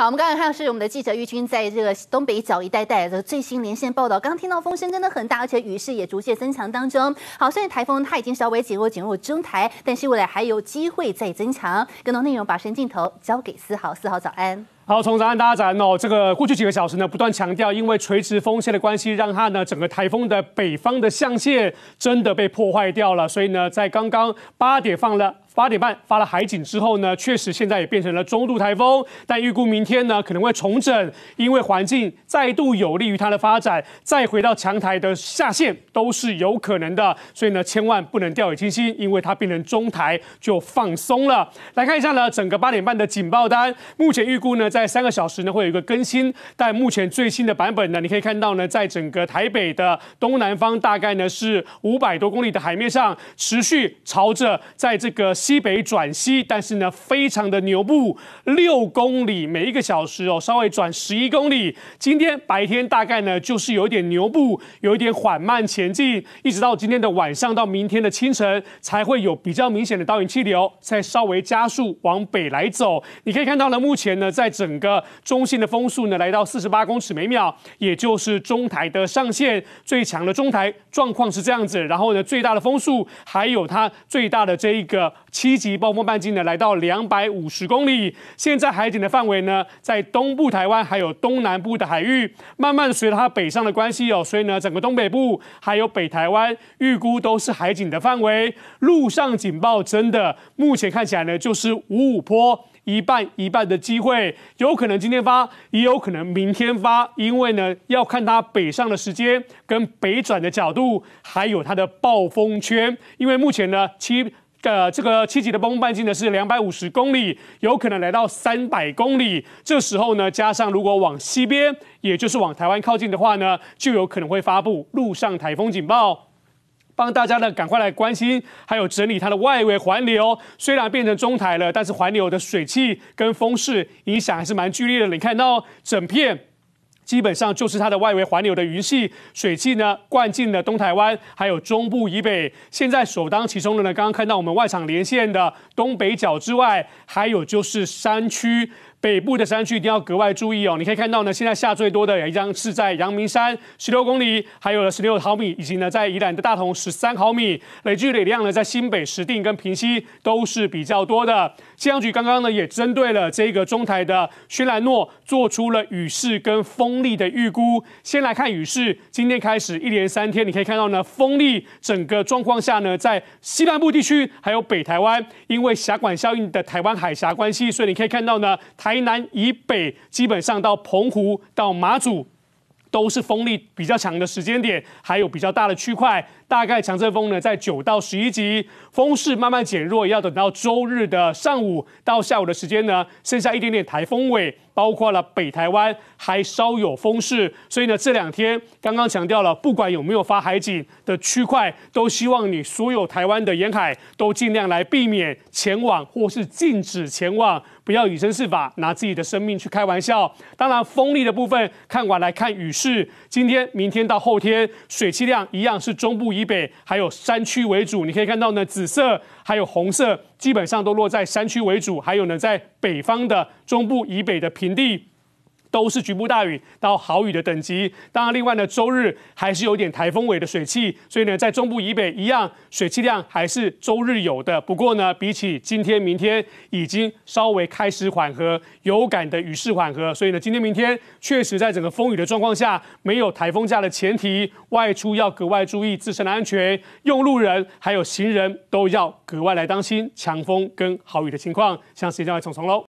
好，我们刚刚看到是我们的记者玉军，在这个东北角一带带来的最新连线报道。刚刚听到风声真的很大，而且雨势也逐渐增强当中。好，虽然台风它已经稍微减弱减弱中台，但是未来还有机会再增强。更多内容，把伸镜头交给思豪。思豪早安。好，从早安大家早安哦。这个过去几个小时呢，不断强调，因为垂直风线的关系，让它呢整个台风的北方的象限真的被破坏掉了。所以呢，在刚刚八点放了。八点半发了海警之后呢，确实现在也变成了中度台风，但预估明天呢可能会重整，因为环境再度有利于它的发展，再回到强台的下限都是有可能的，所以呢千万不能掉以轻心，因为它变成中台就放松了。来看一下呢整个八点半的警报单，目前预估呢在三个小时呢会有一个更新，但目前最新的版本呢你可以看到呢在整个台北的东南方大概呢是五百多公里的海面上，持续朝着在这个。西北转西，但是呢，非常的牛步，六公里每一个小时哦，稍微转十一公里。今天白天大概呢，就是有一点牛步，有一点缓慢前进，一直到今天的晚上到明天的清晨，才会有比较明显的倒影气流，再稍微加速往北来走。你可以看到呢，目前呢，在整个中心的风速呢，来到四十八公尺每秒，也就是中台的上限最强的中台状况是这样子。然后呢，最大的风速还有它最大的这一个。七级暴风半径呢，来到两百五十公里。现在海警的范围呢，在东部台湾还有东南部的海域，慢慢随着它北上的关系哦，所以呢，整个东北部还有北台湾，预估都是海警的范围。陆上警报真的目前看起来呢，就是五五坡一半一半的机会，有可能今天发，也有可能明天发，因为呢要看它北上的时间、跟北转的角度，还有它的暴风圈，因为目前呢七。呃，这个七级的暴风半径呢是两百五十公里，有可能来到三百公里。这时候呢，加上如果往西边，也就是往台湾靠近的话呢，就有可能会发布陆上台风警报，帮大家呢赶快来关心，还有整理它的外围环流。虽然变成中台了，但是环流的水汽跟风势影响还是蛮剧烈的。你看到整片。基本上就是它的外围环流的云系、水汽呢，灌进了东台湾，还有中部以北。现在首当其冲的呢，刚刚看到我们外场连线的东北角之外，还有就是山区。北部的山区一定要格外注意哦！你可以看到呢，现在下最多的有一张是在阳明山十六公里，还有十六毫米，以及呢在宜兰的大同十三毫米。累计累量呢，在新北石定跟平溪都是比较多的。气象局刚刚呢也针对了这个中台的轩兰诺做出了雨势跟风力的预估。先来看雨势，今天开始一连三天，你可以看到呢风力整个状况下呢，在西南部地区还有北台湾，因为峡管效应的台湾海峡关系，所以你可以看到呢台。台南以北，基本上到澎湖、到马祖，都是风力比较强的时间点，还有比较大的区块。大概强阵风呢，在九到十一级，风势慢慢减弱，要等到周日的上午到下午的时间呢，剩下一点点台风尾。包括了北台湾还稍有风势，所以呢这两天刚刚强调了，不管有没有发海警的区块，都希望你所有台湾的沿海都尽量来避免前往或是禁止前往，不要以身试法，拿自己的生命去开玩笑。当然，风力的部分看完来看雨势，今天、明天到后天水汽量一样是中部以北还有山区为主，你可以看到呢紫色还有红色。基本上都落在山区为主，还有呢，在北方的中部以北的平地。都是局部大雨到豪雨的等级。当然，另外呢，周日还是有点台风尾的水汽，所以呢，在中部以北一样水汽量还是周日有的。不过呢，比起今天、明天，已经稍微开始缓和，有感的雨势缓和。所以呢，今天、明天确实在整个风雨的状况下，没有台风假的前提，外出要格外注意自身的安全，用路人还有行人都要格外来当心强风跟豪雨的情况。相信就要重重喽。